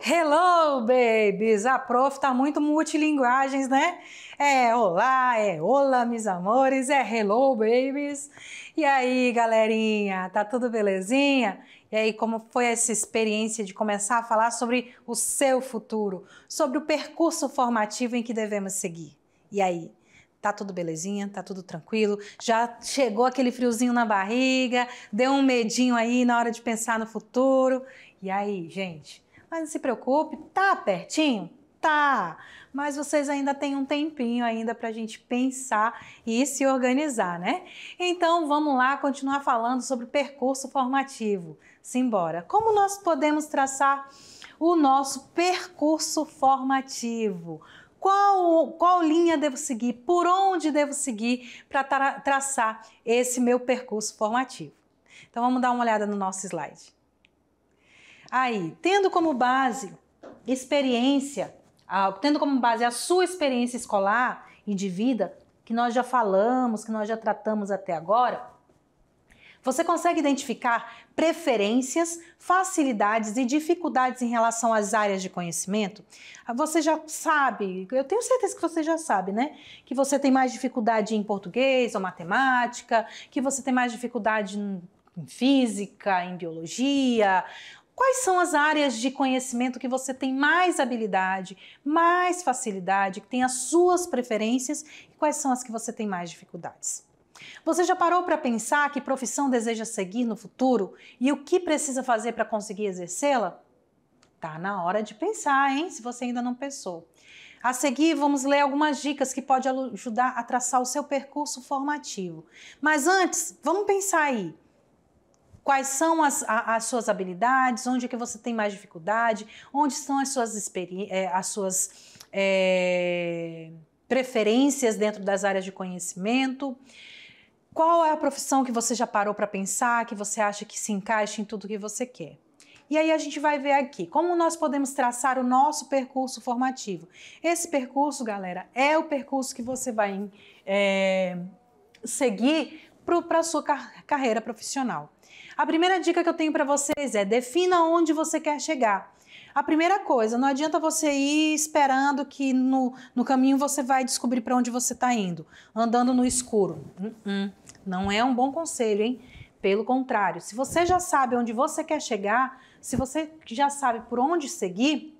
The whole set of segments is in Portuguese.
Hello, babies! A prof tá muito multilinguagens, né? É olá, é olá, meus amores, é hello, babies! E aí, galerinha, tá tudo belezinha? E aí, como foi essa experiência de começar a falar sobre o seu futuro, sobre o percurso formativo em que devemos seguir? E aí? Tá tudo belezinha? Tá tudo tranquilo? Já chegou aquele friozinho na barriga? Deu um medinho aí na hora de pensar no futuro? E aí, gente? Mas não se preocupe, tá pertinho? Tá, mas vocês ainda têm um tempinho ainda para a gente pensar e se organizar, né? Então vamos lá continuar falando sobre o percurso formativo. Simbora! Como nós podemos traçar o nosso percurso formativo? Qual, qual linha devo seguir? Por onde devo seguir para tra traçar esse meu percurso formativo? Então vamos dar uma olhada no nosso slide. Aí, tendo como base experiência, tendo como base a sua experiência escolar e de vida, que nós já falamos, que nós já tratamos até agora, você consegue identificar preferências, facilidades e dificuldades em relação às áreas de conhecimento? Você já sabe, eu tenho certeza que você já sabe, né? Que você tem mais dificuldade em português ou matemática, que você tem mais dificuldade em física, em biologia, Quais são as áreas de conhecimento que você tem mais habilidade, mais facilidade, que tem as suas preferências e quais são as que você tem mais dificuldades? Você já parou para pensar que profissão deseja seguir no futuro e o que precisa fazer para conseguir exercê-la? Tá na hora de pensar, hein? Se você ainda não pensou. A seguir, vamos ler algumas dicas que pode ajudar a traçar o seu percurso formativo. Mas antes, vamos pensar aí quais são as, a, as suas habilidades, onde é que você tem mais dificuldade, onde estão as suas, experi é, as suas é, preferências dentro das áreas de conhecimento. Qual é a profissão que você já parou para pensar, que você acha que se encaixa em tudo que você quer? E aí a gente vai ver aqui como nós podemos traçar o nosso percurso formativo. Esse percurso, galera, é o percurso que você vai é, seguir para a sua car carreira profissional. A primeira dica que eu tenho para vocês é defina onde você quer chegar. A primeira coisa, não adianta você ir esperando que no, no caminho você vai descobrir para onde você está indo, andando no escuro. Uh -uh. Não é um bom conselho, hein? Pelo contrário, se você já sabe onde você quer chegar, se você já sabe por onde seguir,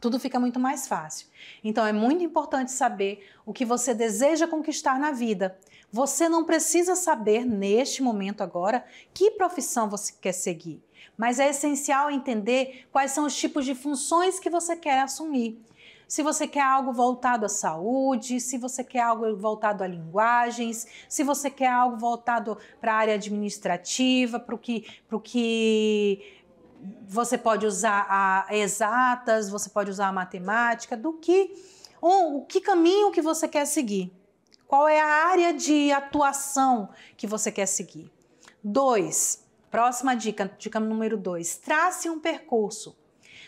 tudo fica muito mais fácil. Então é muito importante saber o que você deseja conquistar na vida. Você não precisa saber neste momento agora que profissão você quer seguir, mas é essencial entender quais são os tipos de funções que você quer assumir. Se você quer algo voltado à saúde, se você quer algo voltado a linguagens, se você quer algo voltado para a área administrativa, para o que, pro que você pode usar a exatas, você pode usar a matemática, do que um, que caminho que você quer seguir. Qual é a área de atuação que você quer seguir? Dois, próxima dica, dica número dois, trace um percurso.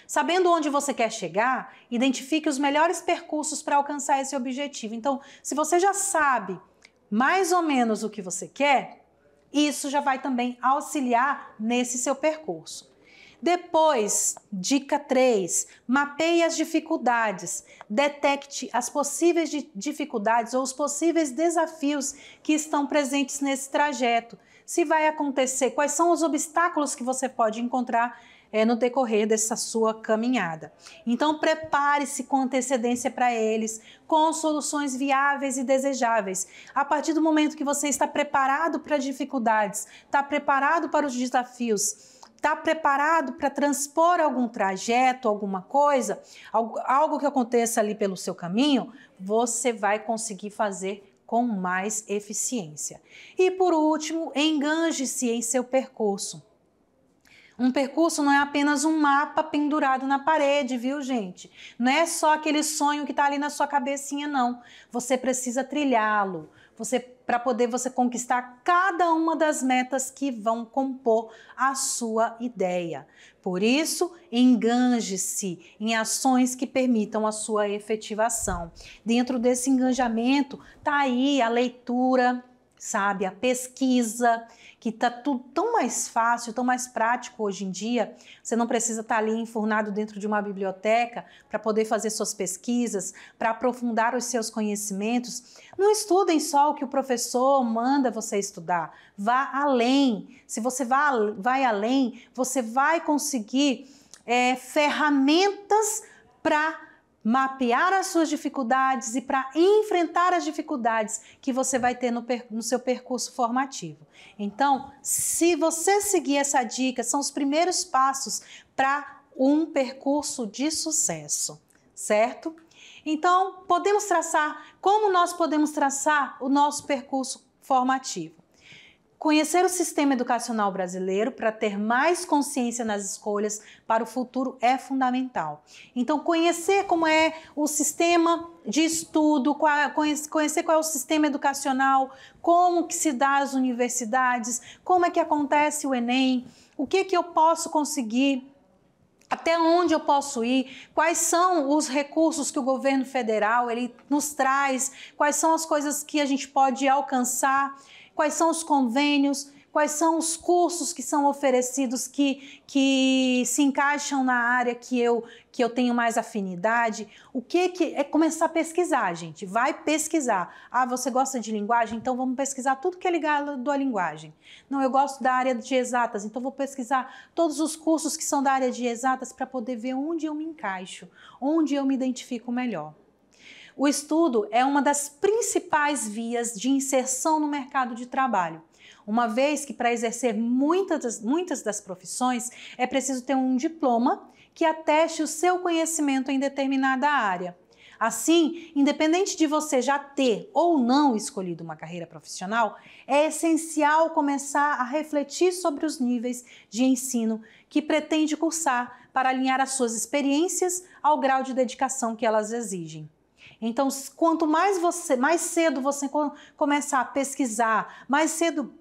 Sabendo onde você quer chegar, identifique os melhores percursos para alcançar esse objetivo. Então, se você já sabe mais ou menos o que você quer, isso já vai também auxiliar nesse seu percurso. Depois, dica 3, mapeie as dificuldades, detecte as possíveis dificuldades ou os possíveis desafios que estão presentes nesse trajeto. Se vai acontecer, quais são os obstáculos que você pode encontrar é, no decorrer dessa sua caminhada. Então, prepare-se com antecedência para eles, com soluções viáveis e desejáveis. A partir do momento que você está preparado para dificuldades, está preparado para os desafios, está preparado para transpor algum trajeto, alguma coisa, algo que aconteça ali pelo seu caminho, você vai conseguir fazer com mais eficiência. E por último, enganje-se em seu percurso. Um percurso não é apenas um mapa pendurado na parede, viu, gente? Não é só aquele sonho que está ali na sua cabecinha, não. Você precisa trilhá-lo, você para poder você conquistar cada uma das metas que vão compor a sua ideia. Por isso, enganje-se em ações que permitam a sua efetivação. Dentro desse engajamento está aí a leitura sabe? A pesquisa, que está tudo tão mais fácil, tão mais prático hoje em dia. Você não precisa estar tá ali enfurnado dentro de uma biblioteca para poder fazer suas pesquisas, para aprofundar os seus conhecimentos. Não estudem só o que o professor manda você estudar. Vá além. Se você vai vai além, você vai conseguir é, ferramentas para mapear as suas dificuldades e para enfrentar as dificuldades que você vai ter no, no, seu percurso formativo. Então, se você seguir essa dica, são os primeiros passos para um percurso de sucesso, certo? Então, podemos traçar como nós podemos traçar o nosso percurso formativo. Conhecer o sistema educacional brasileiro para ter mais consciência nas escolhas para o futuro é fundamental. Então, conhecer como é o sistema de estudo, conhecer qual é o sistema educacional, como que se dá as universidades, como é que acontece o Enem, o que, que eu posso conseguir até onde eu posso ir, quais são os recursos que o governo federal ele nos traz, quais são as coisas que a gente pode alcançar quais são os convênios, quais são os cursos que são oferecidos que, que se encaixam na área que eu, que eu tenho mais afinidade. O que, que é começar a pesquisar, gente? Vai pesquisar. Ah, você gosta de linguagem? Então vamos pesquisar tudo que é ligado à linguagem. Não, eu gosto da área de exatas, então vou pesquisar todos os cursos que são da área de exatas para poder ver onde eu me encaixo, onde eu me identifico melhor. O estudo é uma das principais vias de inserção no mercado de trabalho uma vez que para exercer muitas das, muitas das profissões é preciso ter um diploma que ateste o seu conhecimento em determinada área. Assim, independente de você já ter ou não escolhido uma carreira profissional, é essencial começar a refletir sobre os níveis de ensino que pretende cursar para alinhar as suas experiências ao grau de dedicação que elas exigem. Então, quanto mais você, mais cedo você começar a pesquisar, mais cedo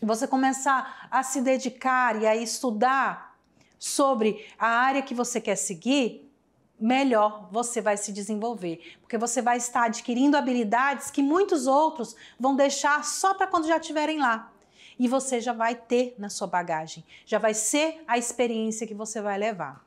você começar a se dedicar e a estudar sobre a área que você quer seguir, melhor você vai se desenvolver, porque você vai estar adquirindo habilidades que muitos outros vão deixar só para quando já estiverem lá. E você já vai ter na sua bagagem, já vai ser a experiência que você vai levar.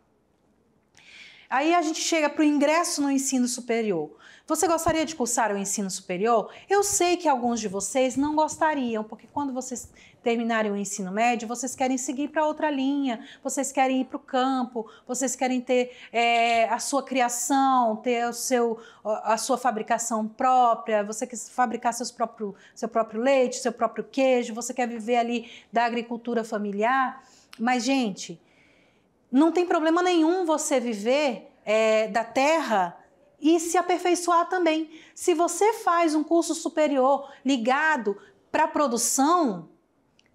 Aí a gente chega para o ingresso no ensino superior. Você gostaria de cursar o ensino superior? Eu sei que alguns de vocês não gostariam, porque quando vocês terminarem o ensino médio, vocês querem seguir para outra linha, vocês querem ir para o campo, vocês querem ter é, a sua criação, ter o seu, a sua fabricação própria, você quer fabricar seus próprio, seu próprio leite, seu próprio queijo, você quer viver ali da agricultura familiar. Mas, gente, não tem problema nenhum você viver é, da terra e se aperfeiçoar também. Se você faz um curso superior ligado para a produção,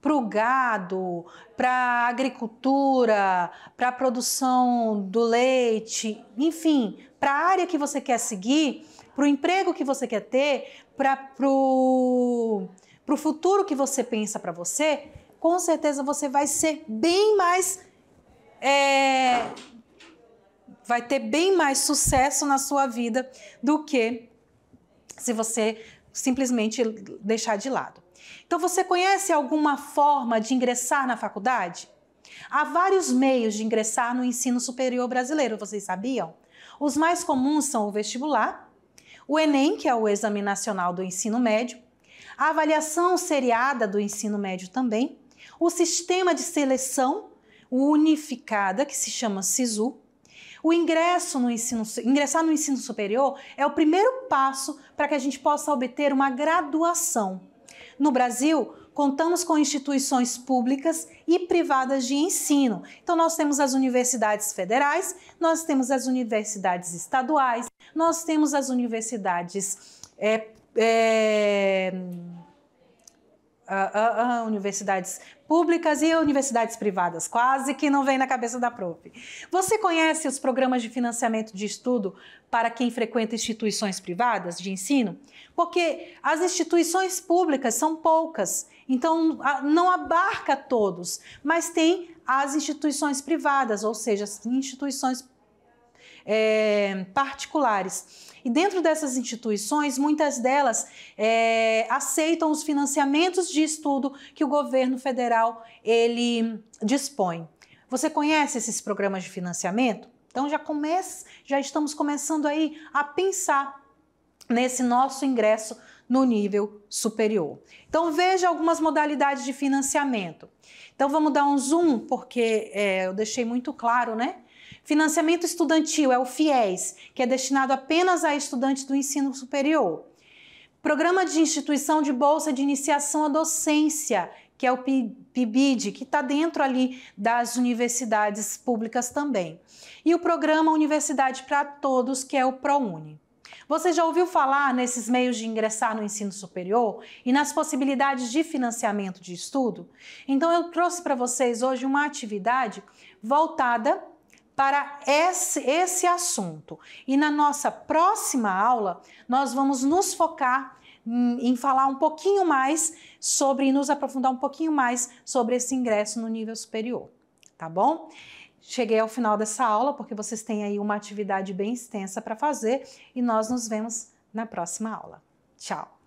para o gado, para a agricultura, para a produção do leite, enfim, para a área que você quer seguir, para o emprego que você quer ter, para o futuro que você pensa para você, com certeza você vai ser bem mais é, vai ter bem mais sucesso na sua vida do que se você simplesmente deixar de lado. Então, você conhece alguma forma de ingressar na faculdade? Há vários meios de ingressar no ensino superior brasileiro, vocês sabiam? Os mais comuns são o vestibular, o Enem, que é o Exame Nacional do Ensino Médio, a avaliação seriada do ensino médio também, o sistema de seleção unificada, que se chama SISU. O ingresso no ensino, ingressar no ensino superior é o primeiro passo para que a gente possa obter uma graduação. No Brasil, contamos com instituições públicas e privadas de ensino. Então, nós temos as universidades federais, nós temos as universidades estaduais, nós temos as universidades é, é, uh, uh, universidades públicas e universidades privadas, quase que não vem na cabeça da PROP. Você conhece os programas de financiamento de estudo para quem frequenta instituições privadas de ensino? Porque as instituições públicas são poucas, então não abarca todos, mas tem as instituições privadas, ou seja, as instituições públicas é, particulares. E dentro dessas instituições, muitas delas é, aceitam os financiamentos de estudo que o governo federal ele dispõe. Você conhece esses programas de financiamento? Então já começa, já estamos começando aí a pensar nesse nosso ingresso no nível superior. Então veja algumas modalidades de financiamento. Então vamos dar um zoom porque é, eu deixei muito claro, né? Financiamento estudantil é o FIES, que é destinado apenas a estudantes do ensino superior. Programa de instituição de bolsa de iniciação à docência, que é o PIBID, que está dentro ali das universidades públicas também. E o programa Universidade para Todos, que é o ProUni. Você já ouviu falar nesses meios de ingressar no ensino superior e nas possibilidades de financiamento de estudo? Então eu trouxe para vocês hoje uma atividade voltada para esse, esse assunto. E na nossa próxima aula, nós vamos nos focar em, hum, em falar um pouquinho mais sobre, e nos aprofundar um pouquinho mais sobre esse ingresso no nível superior, tá bom? Cheguei ao final dessa aula, porque vocês têm aí uma atividade bem extensa para fazer e nós nos vemos na próxima aula. Tchau!